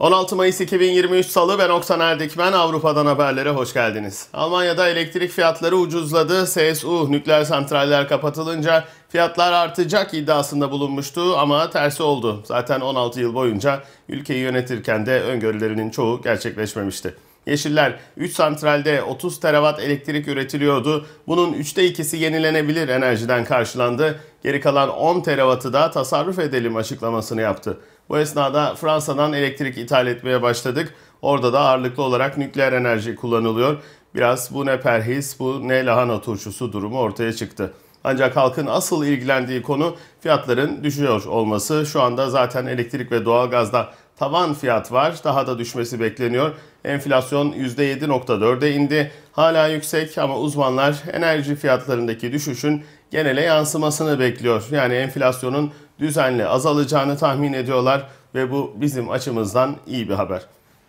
16 Mayıs 2023 Salı ben Oksan Erdikmen Avrupa'dan haberlere hoş geldiniz. Almanya'da elektrik fiyatları ucuzladı. CSU nükleer santraller kapatılınca fiyatlar artacak iddiasında bulunmuştu ama tersi oldu. Zaten 16 yıl boyunca ülkeyi yönetirken de öngörülerinin çoğu gerçekleşmemişti. Yeşiller 3 santralde 30 terawatt elektrik üretiliyordu. Bunun 3'te 2'si yenilenebilir enerjiden karşılandı. Geri kalan 10 terawattı da tasarruf edelim açıklamasını yaptı. Bu esnada Fransa'dan elektrik ithal etmeye başladık. Orada da ağırlıklı olarak nükleer enerji kullanılıyor. Biraz bu ne perhis, bu ne lahana turşusu durumu ortaya çıktı. Ancak halkın asıl ilgilendiği konu fiyatların düşüyor olması. Şu anda zaten elektrik ve doğalgazda tavan fiyat var. Daha da düşmesi bekleniyor. Enflasyon %7.4'e indi. Hala yüksek ama uzmanlar enerji fiyatlarındaki düşüşün genele yansımasını bekliyor. Yani enflasyonun düzenli azalacağını tahmin ediyorlar ve bu bizim açımızdan iyi bir haber.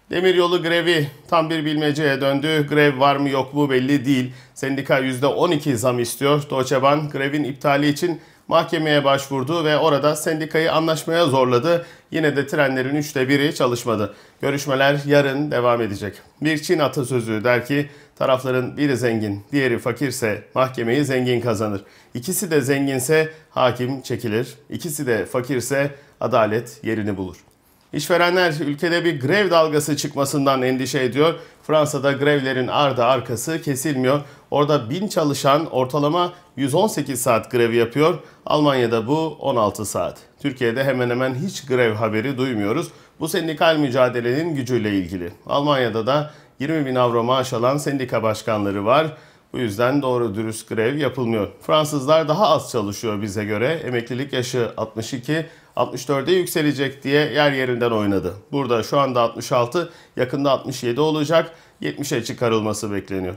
Demiryolu grevi tam bir bilmeceye döndü. Grev var mı yok mu belli değil. Sendika %12 zam istiyor. Deutsche grevin iptali için mahkemeye başvurdu ve orada sendikayı anlaşmaya zorladı. Yine de trenlerin üçte biri çalışmadı. Görüşmeler yarın devam edecek. Bir Çin atasözü der ki tarafların biri zengin, diğeri fakirse mahkemeyi zengin kazanır. İkisi de zenginse hakim çekilir, İkisi de fakirse adalet yerini bulur. İşverenler ülkede bir grev dalgası çıkmasından endişe ediyor. Fransa'da grevlerin ardı arkası kesilmiyor. Orada bin çalışan ortalama 118 saat grev yapıyor. Almanya'da bu 16 saat. Türkiye'de hemen hemen hiç grev haberi duymuyoruz. Bu sendikal mücadelenin gücüyle ilgili. Almanya'da da 20 bin avro maaş alan sendika başkanları var. Bu yüzden doğru dürüst grev yapılmıyor. Fransızlar daha az çalışıyor bize göre. Emeklilik yaşı 62, 64'e yükselecek diye yer yerinden oynadı. Burada şu anda 66, yakında 67 olacak. 70'e çıkarılması bekleniyor.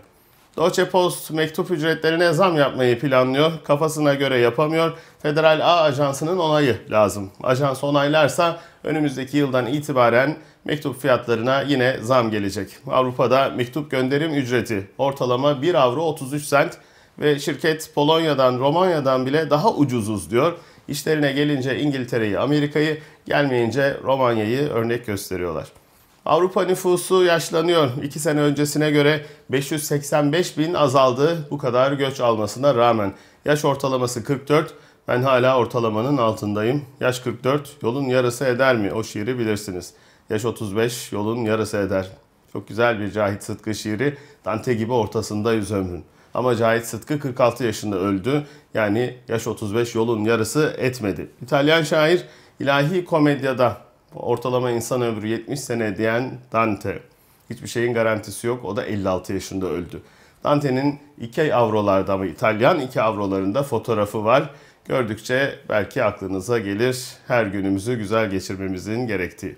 Deutsche Post mektup ücretlerine zam yapmayı planlıyor. Kafasına göre yapamıyor. Federal A Ajansı'nın onayı lazım. Ajans onaylarsa önümüzdeki yıldan itibaren mektup fiyatlarına yine zam gelecek. Avrupa'da mektup gönderim ücreti ortalama 1 avro 33 sent ve şirket Polonya'dan, Romanya'dan bile daha ucuzuz diyor. İşlerine gelince İngiltere'yi, Amerika'yı, gelmeyince Romanya'yı örnek gösteriyorlar. Avrupa nüfusu yaşlanıyor. 2 sene öncesine göre 585 bin azaldı bu kadar göç almasına rağmen. Yaş ortalaması 44, ben hala ortalamanın altındayım. Yaş 44, yolun yarısı eder mi? O şiiri bilirsiniz. Yaş 35, yolun yarısı eder. Çok güzel bir Cahit Sıtkı şiiri. Dante gibi ortasındayız ömrün. Ama Cahit Sıtkı 46 yaşında öldü. Yani yaş 35 yolun yarısı etmedi. İtalyan şair ilahi komedyada ortalama insan ömrü 70 sene diyen Dante. Hiçbir şeyin garantisi yok. O da 56 yaşında öldü. Dante'nin iki avrolarda mı İtalyan iki avrolarında fotoğrafı var. Gördükçe belki aklınıza gelir her günümüzü güzel geçirmemizin gerektiği.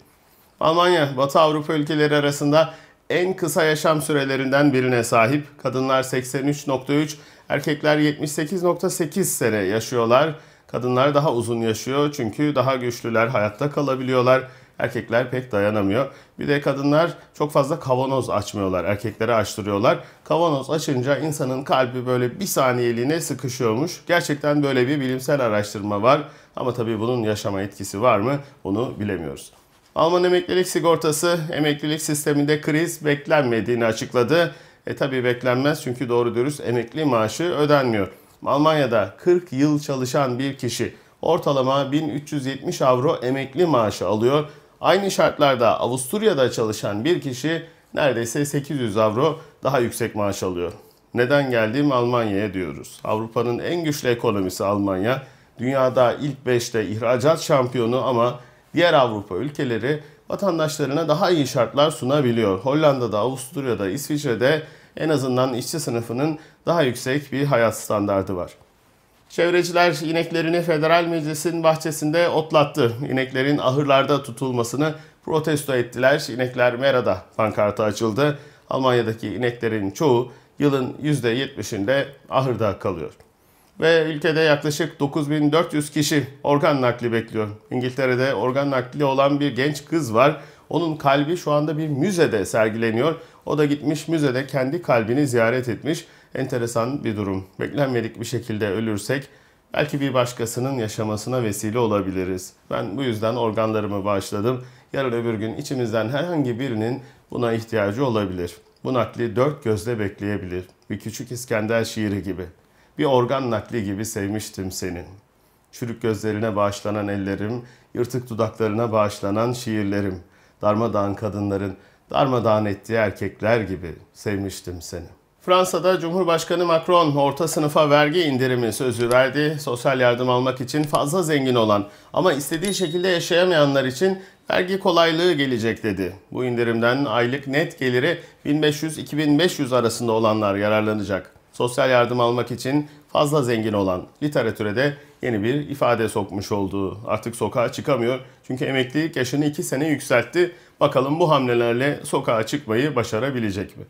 Almanya, Batı Avrupa ülkeleri arasında en kısa yaşam sürelerinden birine sahip. Kadınlar 83.3, erkekler 78.8 sene yaşıyorlar. Kadınlar daha uzun yaşıyor çünkü daha güçlüler, hayatta kalabiliyorlar. Erkekler pek dayanamıyor. Bir de kadınlar çok fazla kavanoz açmıyorlar. Erkeklere açtırıyorlar. Kavanoz açınca insanın kalbi böyle bir saniyeliğine sıkışıyormuş. Gerçekten böyle bir bilimsel araştırma var. Ama tabii bunun yaşama etkisi var mı onu bilemiyoruz. Alman Emeklilik Sigortası emeklilik sisteminde kriz beklenmediğini açıkladı. E tabi beklenmez çünkü doğru dürüst emekli maaşı ödenmiyor. Almanya'da 40 yıl çalışan bir kişi ortalama 1370 avro emekli maaşı alıyor. Aynı şartlarda Avusturya'da çalışan bir kişi neredeyse 800 avro daha yüksek maaş alıyor. Neden geldiğim Almanya'ya diyoruz. Avrupa'nın en güçlü ekonomisi Almanya. Dünyada ilk 5'te ihracat şampiyonu ama diğer Avrupa ülkeleri vatandaşlarına daha iyi şartlar sunabiliyor. Hollanda'da, Avusturya'da, İsviçre'de en azından işçi sınıfının daha yüksek bir hayat standardı var. Çevreciler ineklerini Federal Meclis'in bahçesinde otlattı. İneklerin ahırlarda tutulmasını protesto ettiler. İnekler Mera'da pankartı açıldı. Almanya'daki ineklerin çoğu yılın %70'inde ahırda kalıyor ve ülkede yaklaşık 9400 kişi organ nakli bekliyor. İngiltere'de organ nakli olan bir genç kız var. Onun kalbi şu anda bir müzede sergileniyor. O da gitmiş müzede kendi kalbini ziyaret etmiş. Enteresan bir durum. Beklenmedik bir şekilde ölürsek belki bir başkasının yaşamasına vesile olabiliriz. Ben bu yüzden organlarımı bağışladım. Yarın öbür gün içimizden herhangi birinin buna ihtiyacı olabilir. Bu nakli dört gözle bekleyebilir. Bir küçük İskender şiiri gibi. Bir organ nakli gibi sevmiştim senin. Çürük gözlerine bağışlanan ellerim, yırtık dudaklarına bağışlanan şiirlerim, darmadağın kadınların darmadağın ettiği erkekler gibi sevmiştim seni. Fransa'da Cumhurbaşkanı Macron orta sınıfa vergi indirimi sözü verdi. Sosyal yardım almak için fazla zengin olan ama istediği şekilde yaşayamayanlar için vergi kolaylığı gelecek dedi. Bu indirimden aylık net geliri 1500-2500 arasında olanlar yararlanacak sosyal yardım almak için fazla zengin olan literatüre de yeni bir ifade sokmuş oldu. Artık sokağa çıkamıyor çünkü emeklilik yaşını 2 sene yükseltti. Bakalım bu hamlelerle sokağa çıkmayı başarabilecek mi?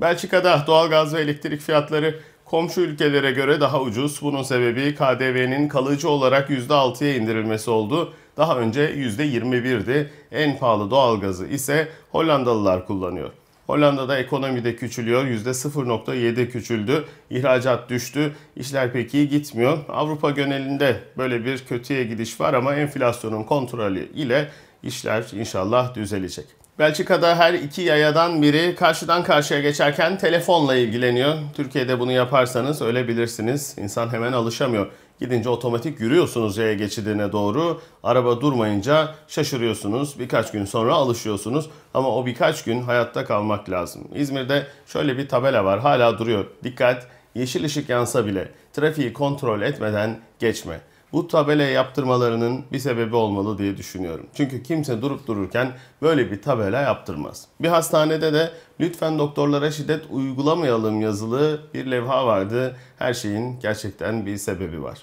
Belçika'da doğalgaz ve elektrik fiyatları komşu ülkelere göre daha ucuz. Bunun sebebi KDV'nin kalıcı olarak %6'ya indirilmesi oldu. Daha önce %21'di. En pahalı doğalgazı ise Hollandalılar kullanıyor. Hollanda'da ekonomi de küçülüyor. %0.7 küçüldü. İhracat düştü. İşler pek iyi gitmiyor. Avrupa genelinde böyle bir kötüye gidiş var ama enflasyonun kontrolü ile işler inşallah düzelecek. Belçika'da her iki yayadan biri karşıdan karşıya geçerken telefonla ilgileniyor. Türkiye'de bunu yaparsanız ölebilirsiniz. İnsan hemen alışamıyor. Gidince otomatik yürüyorsunuz yaya geçidine doğru. Araba durmayınca şaşırıyorsunuz. Birkaç gün sonra alışıyorsunuz. Ama o birkaç gün hayatta kalmak lazım. İzmir'de şöyle bir tabela var. Hala duruyor. Dikkat! Yeşil ışık yansa bile trafiği kontrol etmeden geçme bu tabelayı yaptırmalarının bir sebebi olmalı diye düşünüyorum. Çünkü kimse durup dururken böyle bir tabela yaptırmaz. Bir hastanede de lütfen doktorlara şiddet uygulamayalım yazılı bir levha vardı. Her şeyin gerçekten bir sebebi var.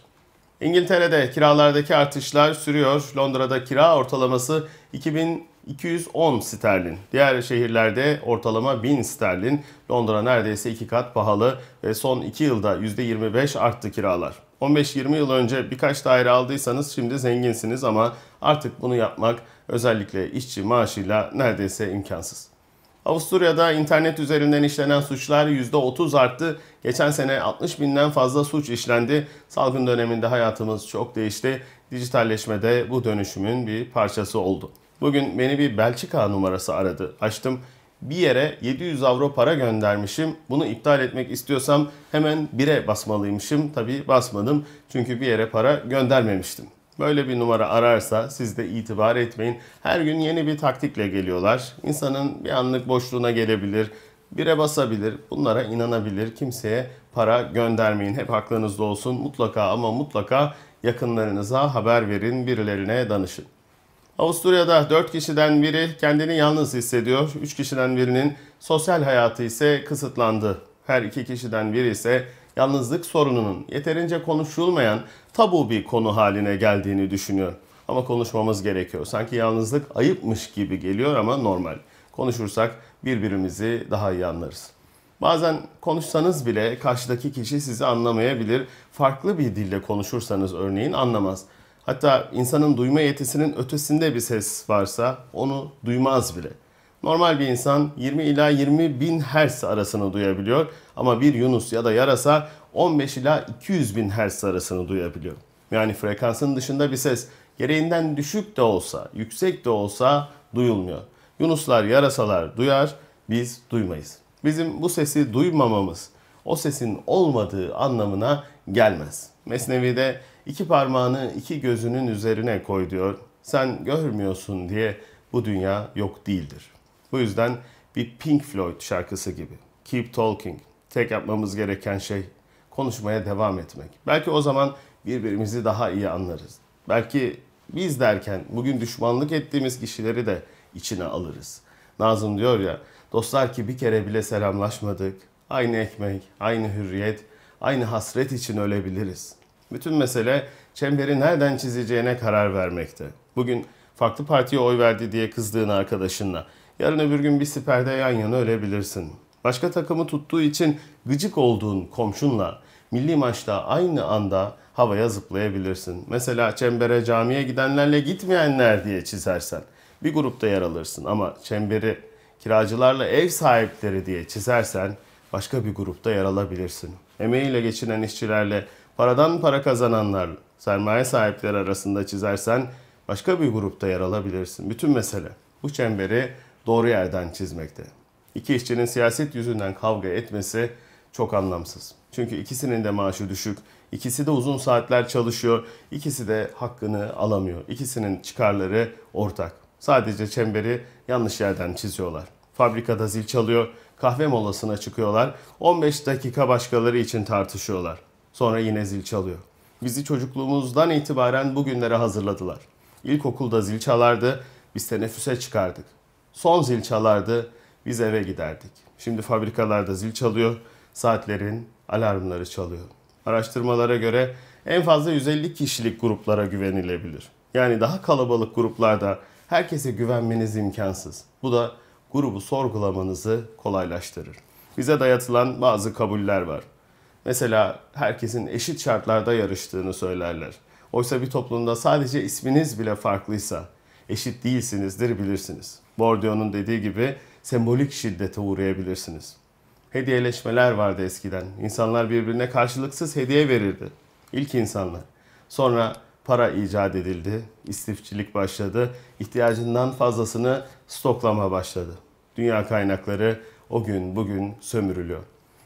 İngiltere'de kiralardaki artışlar sürüyor. Londra'da kira ortalaması 2210 sterlin. Diğer şehirlerde ortalama 1000 sterlin. Londra neredeyse iki kat pahalı ve son 2 yılda %25 arttı kiralar. 15-20 yıl önce birkaç daire aldıysanız şimdi zenginsiniz ama artık bunu yapmak özellikle işçi maaşıyla neredeyse imkansız. Avusturya'da internet üzerinden işlenen suçlar %30 arttı. Geçen sene 60 binden fazla suç işlendi. Salgın döneminde hayatımız çok değişti. Dijitalleşme de bu dönüşümün bir parçası oldu. Bugün beni bir Belçika numarası aradı. Açtım bir yere 700 avro para göndermişim. Bunu iptal etmek istiyorsam hemen 1'e basmalıymışım. Tabii basmadım çünkü bir yere para göndermemiştim. Böyle bir numara ararsa siz de itibar etmeyin. Her gün yeni bir taktikle geliyorlar. İnsanın bir anlık boşluğuna gelebilir, bire basabilir, bunlara inanabilir. Kimseye para göndermeyin. Hep aklınızda olsun mutlaka ama mutlaka yakınlarınıza haber verin, birilerine danışın. Avusturya'da 4 kişiden biri kendini yalnız hissediyor, 3 kişiden birinin sosyal hayatı ise kısıtlandı. Her iki kişiden biri ise yalnızlık sorununun yeterince konuşulmayan tabu bir konu haline geldiğini düşünüyor. Ama konuşmamız gerekiyor. Sanki yalnızlık ayıpmış gibi geliyor ama normal. Konuşursak birbirimizi daha iyi anlarız. Bazen konuşsanız bile karşıdaki kişi sizi anlamayabilir. Farklı bir dille konuşursanız örneğin anlamaz. Hatta insanın duyma yetisinin ötesinde bir ses varsa onu duymaz bile. Normal bir insan 20 ila 20 bin hertz arasını duyabiliyor ama bir yunus ya da yarasa 15 ila 200 bin hertz arasını duyabiliyor. Yani frekansın dışında bir ses gereğinden düşük de olsa, yüksek de olsa duyulmuyor. Yunuslar, yarasalar duyar, biz duymayız. Bizim bu sesi duymamamız o sesin olmadığı anlamına gelmez. Mesnevi'de iki parmağını iki gözünün üzerine koy diyor. Sen görmüyorsun diye bu dünya yok değildir. Bu yüzden bir Pink Floyd şarkısı gibi. Keep talking. Tek yapmamız gereken şey konuşmaya devam etmek. Belki o zaman birbirimizi daha iyi anlarız. Belki biz derken bugün düşmanlık ettiğimiz kişileri de içine alırız. Nazım diyor ya, dostlar ki bir kere bile selamlaşmadık. Aynı ekmek, aynı hürriyet, aynı hasret için ölebiliriz. Bütün mesele çemberi nereden çizeceğine karar vermekte. Bugün farklı partiye oy verdi diye kızdığın arkadaşınla, yarın öbür gün bir siperde yan yana ölebilirsin. Başka takımı tuttuğu için gıcık olduğun komşunla, milli maçta aynı anda havaya zıplayabilirsin. Mesela çembere camiye gidenlerle gitmeyenler diye çizersen bir grupta yer alırsın ama çemberi kiracılarla ev sahipleri diye çizersen başka bir grupta yer alabilirsin emeğiyle geçinen işçilerle, paradan para kazananlar, sermaye sahipleri arasında çizersen başka bir grupta yer alabilirsin. Bütün mesele bu çemberi doğru yerden çizmekte. İki işçinin siyaset yüzünden kavga etmesi çok anlamsız. Çünkü ikisinin de maaşı düşük, ikisi de uzun saatler çalışıyor, ikisi de hakkını alamıyor. İkisinin çıkarları ortak. Sadece çemberi yanlış yerden çiziyorlar. Fabrikada zil çalıyor, kahve molasına çıkıyorlar. 15 dakika başkaları için tartışıyorlar. Sonra yine zil çalıyor. Bizi çocukluğumuzdan itibaren bugünlere hazırladılar. İlkokulda zil çalardı, biz teneffüse çıkardık. Son zil çalardı, biz eve giderdik. Şimdi fabrikalarda zil çalıyor, saatlerin alarmları çalıyor. Araştırmalara göre en fazla 150 kişilik gruplara güvenilebilir. Yani daha kalabalık gruplarda herkese güvenmeniz imkansız. Bu da grubu sorgulamanızı kolaylaştırır. Bize dayatılan bazı kabuller var. Mesela herkesin eşit şartlarda yarıştığını söylerler. Oysa bir toplumda sadece isminiz bile farklıysa eşit değilsinizdir bilirsiniz. Bourdieu'nun dediği gibi sembolik şiddete uğrayabilirsiniz. Hediyeleşmeler vardı eskiden. İnsanlar birbirine karşılıksız hediye verirdi. İlk insanlar. Sonra para icat edildi, istifçilik başladı, ihtiyacından fazlasını stoklama başladı. Dünya kaynakları o gün bugün sömürülüyor.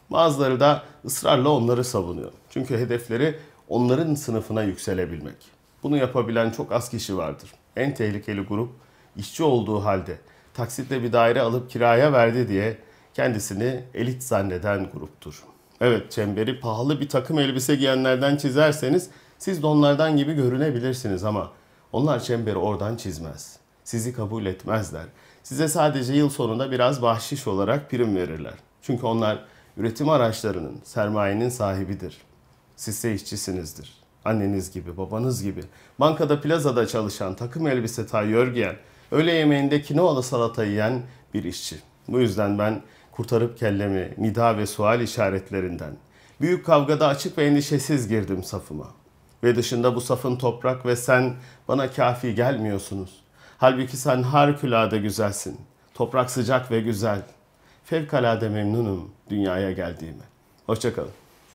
Bazıları da ısrarla onları savunuyor. Çünkü hedefleri onların sınıfına yükselebilmek. Bunu yapabilen çok az kişi vardır. En tehlikeli grup işçi olduğu halde taksitle bir daire alıp kiraya verdi diye kendisini elit zanneden gruptur. Evet çemberi pahalı bir takım elbise giyenlerden çizerseniz siz de onlardan gibi görünebilirsiniz ama onlar çemberi oradan çizmez. Sizi kabul etmezler. Size sadece yıl sonunda biraz bahşiş olarak prim verirler. Çünkü onlar üretim araçlarının, sermayenin sahibidir. Sizse işçisinizdir. Anneniz gibi, babanız gibi. Bankada, plazada çalışan, takım elbise tayyör giyen, öğle yemeğinde kinoalı salata yiyen bir işçi. Bu yüzden ben kurtarıp kellemi nida ve sual işaretlerinden, büyük kavgada açık ve endişesiz girdim safıma ve dışında bu safın toprak ve sen bana kafi gelmiyorsunuz. Halbuki sen harikulade güzelsin. Toprak sıcak ve güzel. Fevkalade memnunum dünyaya geldiğime. Hoşçakalın.